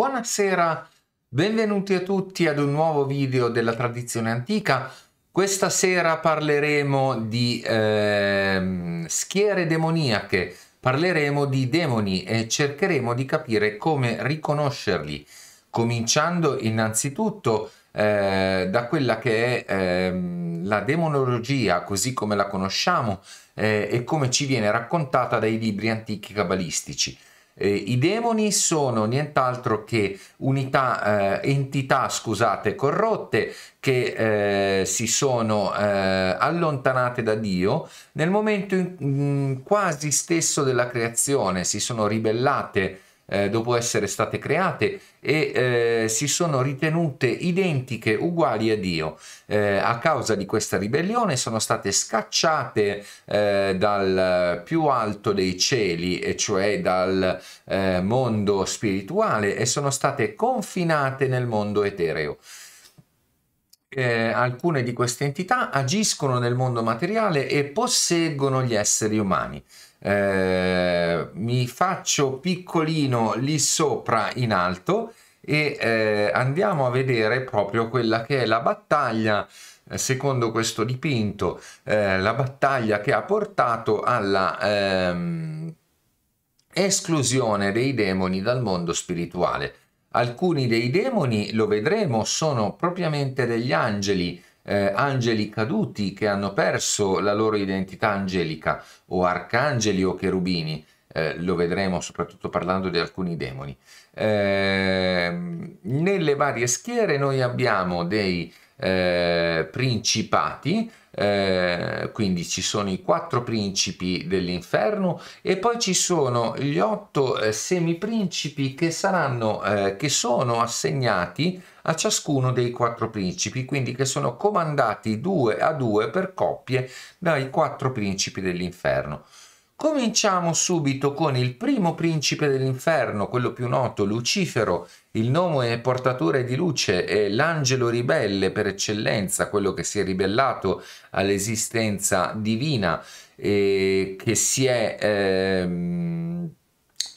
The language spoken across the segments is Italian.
Buonasera, benvenuti a tutti ad un nuovo video della tradizione antica. Questa sera parleremo di eh, schiere demoniache, parleremo di demoni e cercheremo di capire come riconoscerli, cominciando innanzitutto eh, da quella che è eh, la demonologia così come la conosciamo eh, e come ci viene raccontata dai libri antichi cabalistici. Eh, I demoni sono nient'altro che unità, eh, entità scusate, corrotte che eh, si sono eh, allontanate da Dio nel momento in, in, mm, quasi stesso della creazione, si sono ribellate eh, dopo essere state create e eh, si sono ritenute identiche, uguali a Dio. Eh, a causa di questa ribellione sono state scacciate eh, dal più alto dei cieli, e cioè dal eh, mondo spirituale, e sono state confinate nel mondo etereo. Eh, alcune di queste entità agiscono nel mondo materiale e posseggono gli esseri umani eh, mi faccio piccolino lì sopra in alto e eh, andiamo a vedere proprio quella che è la battaglia eh, secondo questo dipinto eh, la battaglia che ha portato alla ehm, esclusione dei demoni dal mondo spirituale alcuni dei demoni lo vedremo sono propriamente degli angeli eh, angeli caduti che hanno perso la loro identità angelica o arcangeli o cherubini. Eh, lo vedremo soprattutto parlando di alcuni demoni. Eh, nelle varie schiere noi abbiamo dei eh, principati eh, quindi ci sono i quattro principi dell'inferno e poi ci sono gli otto eh, semiprincipi che saranno eh, che sono assegnati a ciascuno dei quattro principi, quindi che sono comandati due a due per coppie dai quattro principi dell'inferno. Cominciamo subito con il primo principe dell'inferno, quello più noto, Lucifero, il nome è portatore di luce, è l'angelo ribelle per eccellenza, quello che si è ribellato all'esistenza divina, e che si è eh,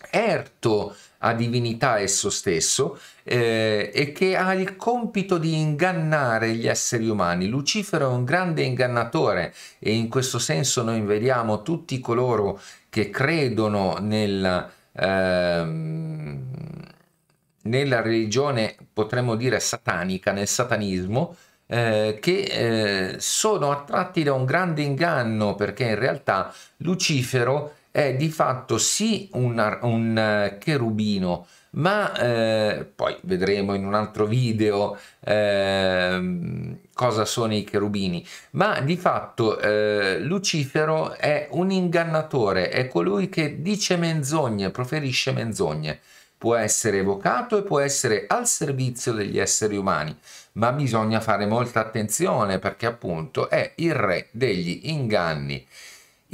erto a divinità esso stesso eh, e che ha il compito di ingannare gli esseri umani. Lucifero è un grande ingannatore e in questo senso noi vediamo tutti coloro che credono nella, eh, nella religione, potremmo dire satanica, nel satanismo, eh, che eh, sono attratti da un grande inganno perché in realtà Lucifero è di fatto sì un, un eh, cherubino, ma eh, poi vedremo in un altro video eh, cosa sono i cherubini, ma di fatto eh, Lucifero è un ingannatore, è colui che dice menzogne, proferisce menzogne. Può essere evocato e può essere al servizio degli esseri umani, ma bisogna fare molta attenzione perché appunto è il re degli inganni.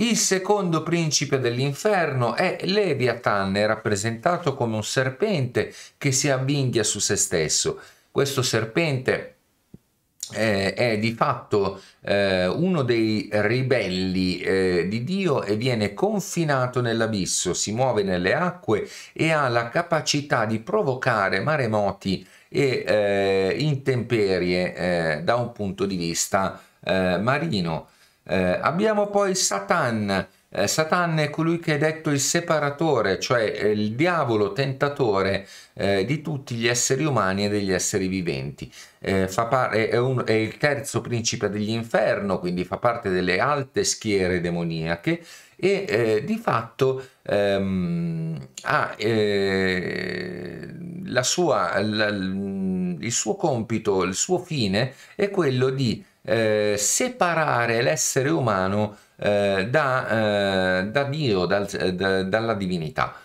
Il secondo principe dell'inferno è Leviathan, rappresentato come un serpente che si avvinghia su se stesso. Questo serpente eh, è di fatto eh, uno dei ribelli eh, di Dio e viene confinato nell'abisso, si muove nelle acque e ha la capacità di provocare maremoti e eh, intemperie eh, da un punto di vista eh, marino. Eh, abbiamo poi Satan. Eh, Satan è colui che è detto il separatore, cioè eh, il diavolo tentatore eh, di tutti gli esseri umani e degli esseri viventi. Eh, è, un, è, il terzo principe degli inferno, quindi fa parte delle alte schiere demoniache e di fatto ehm, ha la sua, la, il suo compito, il suo fine è quello di eh, separare l'essere umano eh, da, eh, da, Dio, dal, eh, da, dalla divinità.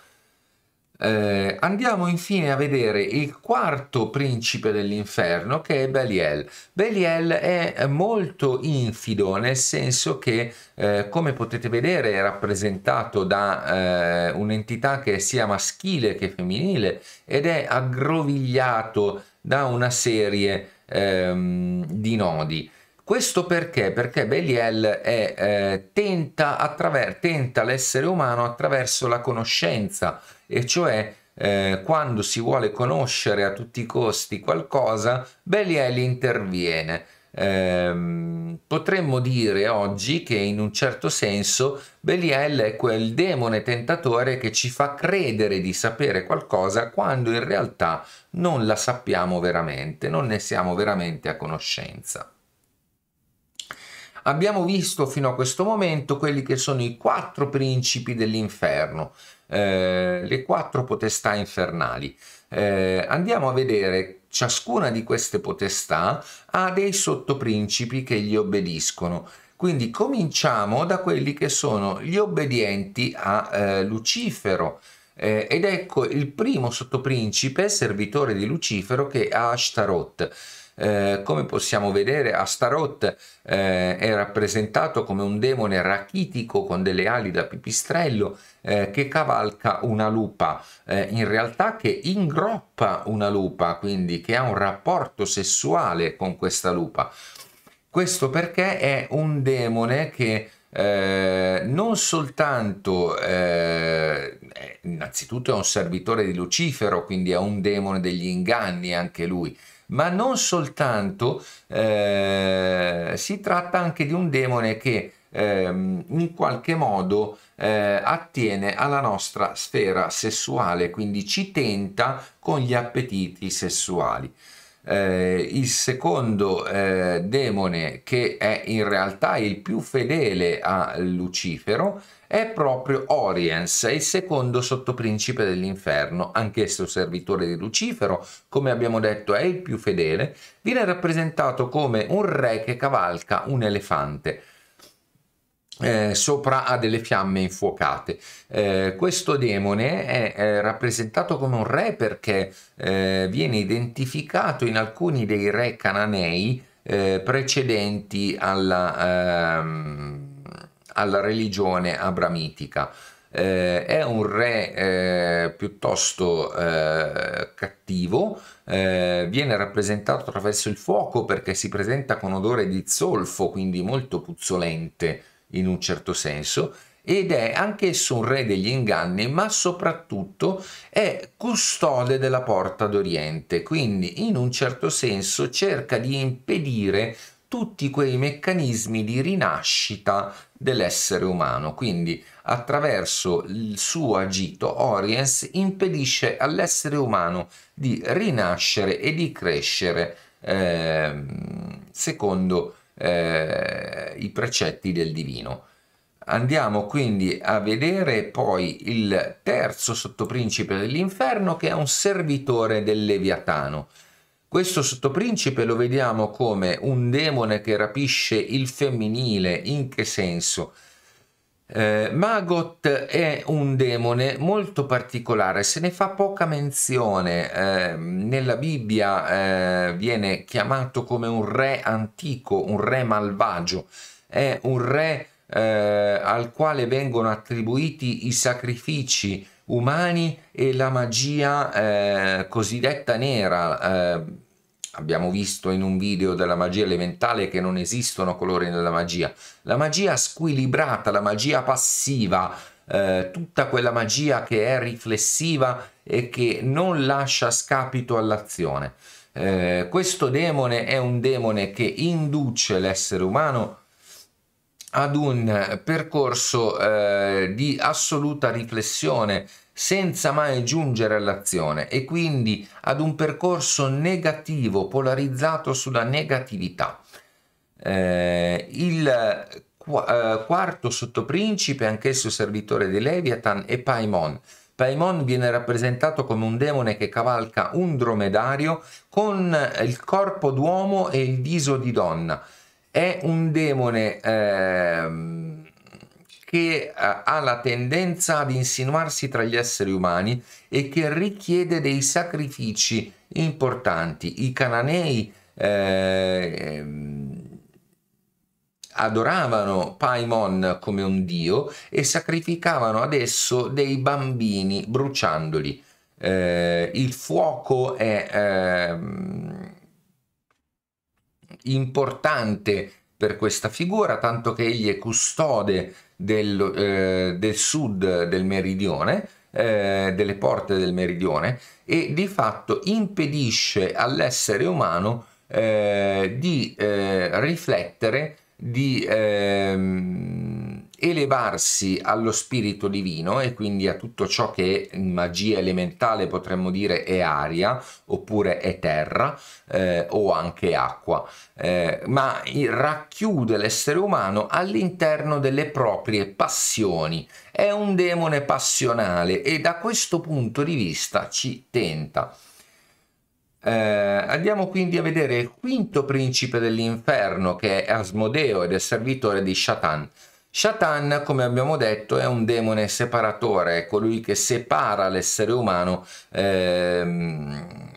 Eh, andiamo infine a vedere il quarto principe dell'inferno che è Beliel. Beliel è molto infido nel senso che eh, come potete vedere è rappresentato da eh, un'entità che è sia maschile che femminile ed è aggrovigliato da una serie ehm, di nodi. Questo perché? Perché Beliel è, eh, tenta, attraver- tenta l'essere umano attraverso la conoscenza, e cioè eh, quando si vuole conoscere a tutti i costi qualcosa, Beliel interviene. Eh, potremmo dire oggi che in un certo senso Beliel è quel demone tentatore che ci fa credere di sapere qualcosa quando in realtà non la sappiamo veramente, non ne siamo veramente a conoscenza. Abbiamo visto fino a questo momento quelli che sono i quattro principi dell'inferno, eh, le quattro potestà infernali. Eh, andiamo a vedere ciascuna di queste potestà ha dei sottoprincipi che gli obbediscono. Quindi cominciamo da quelli che sono gli obbedienti a eh, Lucifero. Eh, ed ecco il primo sottoprincipe, servitore di Lucifero, che è Ashtaroth. Eh, come possiamo vedere Astaroth eh, è rappresentato come un demone rachitico con delle ali da pipistrello eh, che cavalca una lupa, eh, in realtà che ingroppa una lupa, quindi che ha un rapporto sessuale con questa lupa. Questo perché è un demone che eh, non soltanto eh, innanzitutto è un servitore di Lucifero, quindi è un demone degli inganni anche lui, ma non soltanto, eh, si tratta anche di un demone che ehm, in qualche modo eh, attiene alla nostra sfera sessuale, quindi ci tenta con gli appetiti sessuali eh, il secondo eh, demone che è in realtà il più fedele a Lucifero è proprio Oriens, il secondo sottoprincipe dell'inferno, anch'esso servitore di Lucifero, come abbiamo detto è il più fedele, viene rappresentato come un re che cavalca un elefante eh, sopra a delle fiamme infuocate. Eh, questo demone è, è, rappresentato come un re perché eh, viene identificato in alcuni dei re cananei eh, precedenti alla, ehm, alla religione abramitica. Eh, è un re eh, piuttosto eh, cattivo, eh, viene rappresentato attraverso il fuoco perché si presenta con odore di zolfo, quindi molto puzzolente in un certo senso ed è anch'esso un re degli inganni, ma soprattutto è custode della porta d'Oriente, quindi in un certo senso cerca di impedire tutti quei meccanismi di rinascita dell'essere umano, quindi attraverso il suo agito Oriens impedisce all'essere umano di rinascere e di crescere eh, secondo eh, i precetti del divino. Andiamo quindi a vedere poi il terzo sottoprincipe dell'inferno che è un servitore del Leviatano. Questo sottoprincipe lo vediamo come un demone che rapisce il femminile, in che senso? Eh, Magot è un demone molto particolare, se ne fa poca menzione, eh, nella Bibbia eh, viene chiamato come un re antico, un re malvagio, è un re eh, al quale vengono attribuiti i sacrifici umani e la magia eh, cosiddetta nera eh, Abbiamo visto in un video della magia elementale che non esistono colori nella magia. La magia squilibrata, la magia passiva, eh, tutta quella magia che è riflessiva e che non lascia scapito all'azione. Eh, questo demone è un demone che induce l'essere umano a ad un percorso eh, di assoluta riflessione senza mai giungere all'azione e quindi ad un percorso negativo polarizzato sulla negatività. Eh, il qu eh, quarto sottoprincipe, anch'esso servitore di Leviathan, è Paimon. Paimon viene rappresentato come un demone che cavalca un dromedario con il corpo d'uomo e il viso di donna è un demone ehm, eh, che ha la tendenza ad insinuarsi tra gli esseri umani e che richiede dei sacrifici importanti. I cananei eh, adoravano Paimon come un dio e sacrificavano ad esso dei bambini bruciandoli. Eh, il fuoco è ehm, importante per questa figura, tanto che egli è custode del, eh, del sud del meridione, eh, delle porte del meridione, e di fatto impedisce all'essere umano eh, di eh, riflettere, di ehm, elevarsi allo spirito divino e quindi a tutto ciò che in magia elementale potremmo dire è aria oppure è terra eh, o anche acqua, eh, ma racchiude l'essere umano all'interno delle proprie passioni. È un demone passionale e da questo punto di vista ci tenta. Eh, andiamo quindi a vedere il quinto principe dell'inferno che è Asmodeo ed è servitore di Shatan. Shatan, come abbiamo detto, è un demone separatore, è colui che separa l'essere umano ehm,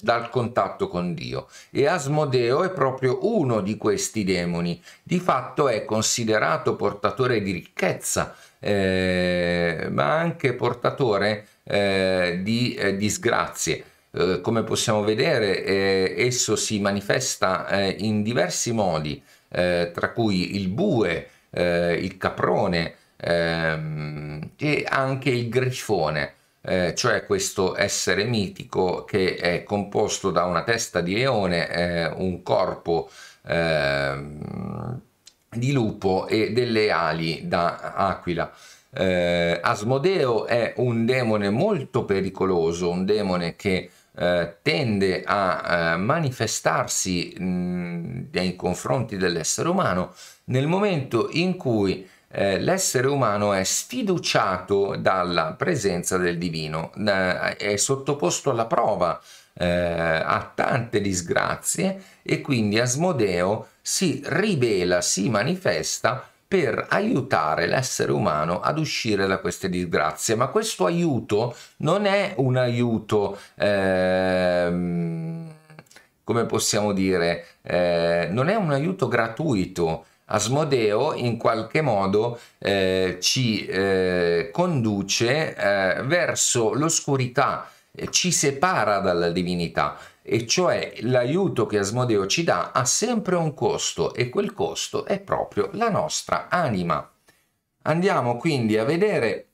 dal contatto con Dio e Asmodeo è proprio uno di questi demoni. Di fatto è considerato portatore di ricchezza, eh, ma anche portatore eh, di eh, disgrazie. Eh, come possiamo vedere, eh, esso si manifesta eh, in diversi modi, tra cui il bue, eh, il caprone ehm, e anche il grifone, eh, cioè questo essere mitico che è composto da una testa di leone, eh, un corpo ehm, di lupo e delle ali da aquila. Eh, Asmodeo è un demone molto pericoloso, un demone che eh, tende a eh, manifestarsi mh, nei confronti dell'essere umano nel momento in cui eh, l'essere umano è sfiduciato dalla presenza del divino, eh, è sottoposto alla prova eh, a tante disgrazie e quindi Asmodeo si rivela, si manifesta per aiutare l'essere umano ad uscire da queste disgrazie. Ma questo aiuto non è un aiuto, ehm, come possiamo dire, eh, non è un aiuto gratuito. Asmodeo in qualche modo eh, ci eh, conduce eh, verso l'oscurità, eh, ci separa dalla divinità e cioè l'aiuto che Asmodeo ci dà ha sempre un costo e quel costo è proprio la nostra anima. Andiamo quindi a vedere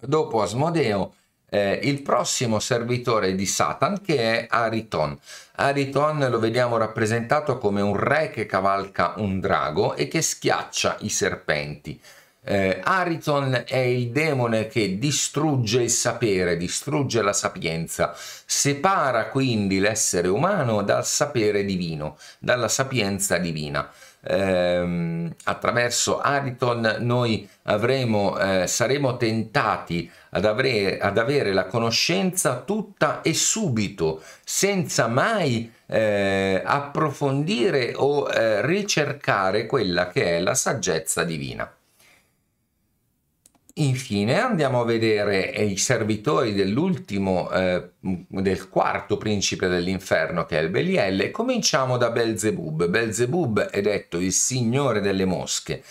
dopo Asmodeo eh, il prossimo servitore di Satan che è Ariton. Ariton lo vediamo rappresentato come un re che cavalca un drago e che schiaccia i serpenti. Eh, Ariton è il demone che distrugge il sapere, distrugge la sapienza, separa quindi l'essere umano dal sapere divino, dalla sapienza divina. Eh, attraverso Ariton noi avremo, eh, saremo tentati ad avere, ad avere, la conoscenza tutta e subito, senza mai eh, approfondire o eh, ricercare quella che è la saggezza divina. Infine andiamo a vedere eh, i servitori dell'ultimo, eh, del quarto principe dell'inferno che è il Beliel e cominciamo da Belzebub. Belzebub è detto il signore delle mosche.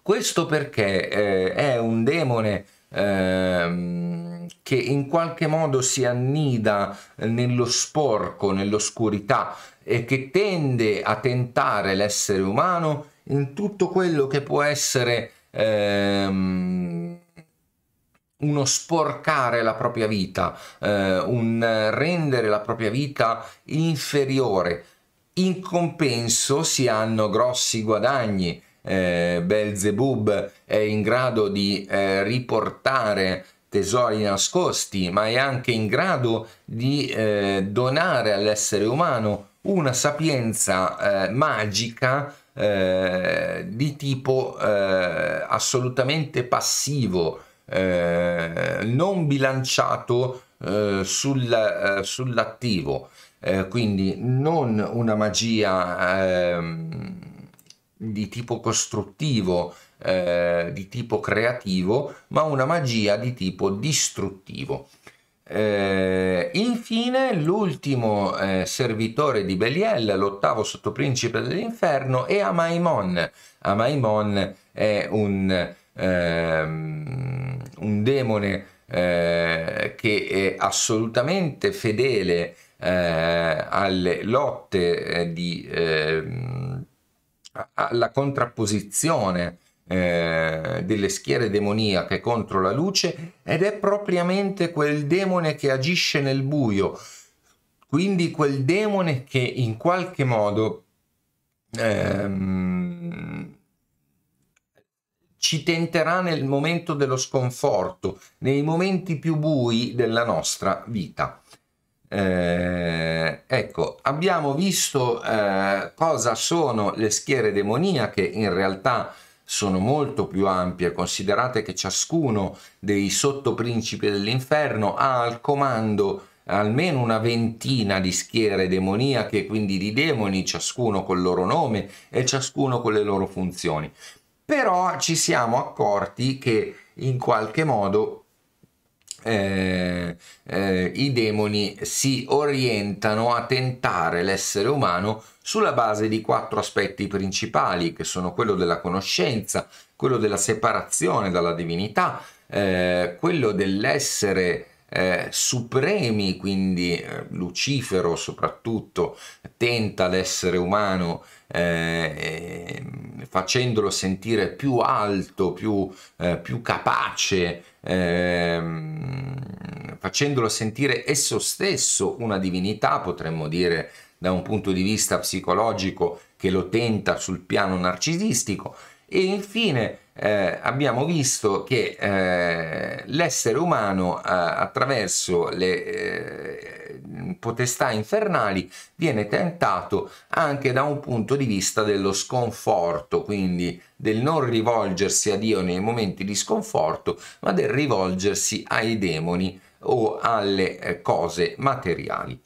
Questo perché eh, è un demone eh, che in qualche modo si annida nello sporco, nell'oscurità e che tende a tentare l'essere umano in tutto quello che può essere... Ehm, uno sporcare la propria vita, eh, un rendere la propria vita inferiore. In compenso si hanno grossi guadagni. Eh, Belzebub è in grado di eh, riportare tesori nascosti, ma è anche in grado di eh, donare all'essere umano una sapienza eh, magica eh, di tipo eh, assolutamente passivo, eh, non bilanciato eh, sul, eh, sull'attivo, eh, quindi non una magia ehm, di tipo costruttivo, di tipo creativo, ma una magia di tipo distruttivo. Eh, infine l'ultimo eh, servitore di Beliel, l'ottavo sottoprincipe dell'inferno, è Amaimon. Amaimon è un... Ehm un demone eh, che è assolutamente fedele eh, alle lotte eh, di, ehm, alla contrapposizione eh, delle schiere demoniache contro la luce ed è propriamente quel demone che agisce nel buio, quindi quel demone che in qualche modo ehm, ci tenterà nel momento dello sconforto, nei momenti più bui della nostra vita. Eh, ecco, abbiamo visto eh, cosa sono le schiere demoniache, in realtà sono molto più ampie, considerate che ciascuno dei sottoprincipi dell'inferno ha al comando almeno una ventina di schiere demoniache, quindi di demoni, ciascuno col loro nome e ciascuno con le loro funzioni però ci siamo accorti che in qualche modo eh, eh, i demoni si orientano a tentare l'essere umano sulla base di quattro aspetti principali che sono quello della conoscenza, quello della separazione dalla divinità, eh, quello dell'essere eh, supremi, quindi eh, Lucifero soprattutto tenta l'essere umano eh, facendolo sentire più alto, più, eh, più capace, ehm, facendolo sentire esso stesso una divinità, potremmo dire da un punto di vista psicologico che lo tenta sul piano narcisistico e infine eh, abbiamo visto che eh, l'essere umano eh, attraverso le eh, potestà infernali viene tentato anche da un punto di vista dello sconforto, quindi del non rivolgersi a Dio nei momenti di sconforto, ma del rivolgersi ai demoni o alle eh, cose materiali.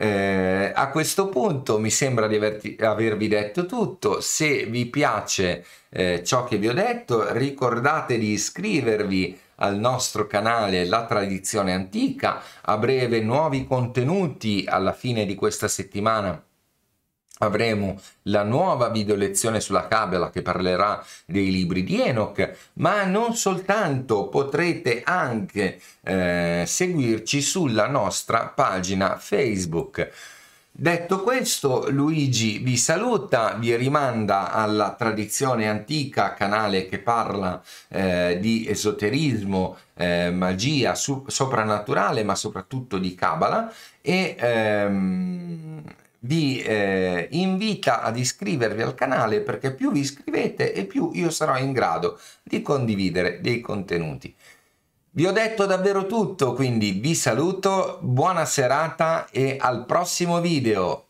Eh, a questo punto mi sembra di averti, avervi detto tutto, se vi piace eh, ciò che vi ho detto ricordate di iscrivervi al nostro canale La Tradizione Antica, a breve nuovi contenuti alla fine di questa settimana Avremo la nuova video lezione sulla Kabbalah che parlerà dei libri di Enoch, ma non soltanto, potrete anche eh, seguirci sulla nostra pagina Facebook. Detto questo, Luigi vi saluta, vi rimanda alla tradizione antica, canale che parla eh, di esoterismo, eh, magia soprannaturale, ma soprattutto di Kabbalah e ehm, vi eh, invita ad iscrivervi al canale perché più vi iscrivete e più io sarò in grado di condividere dei contenuti. Vi ho detto davvero tutto, quindi vi saluto, buona serata e al prossimo video!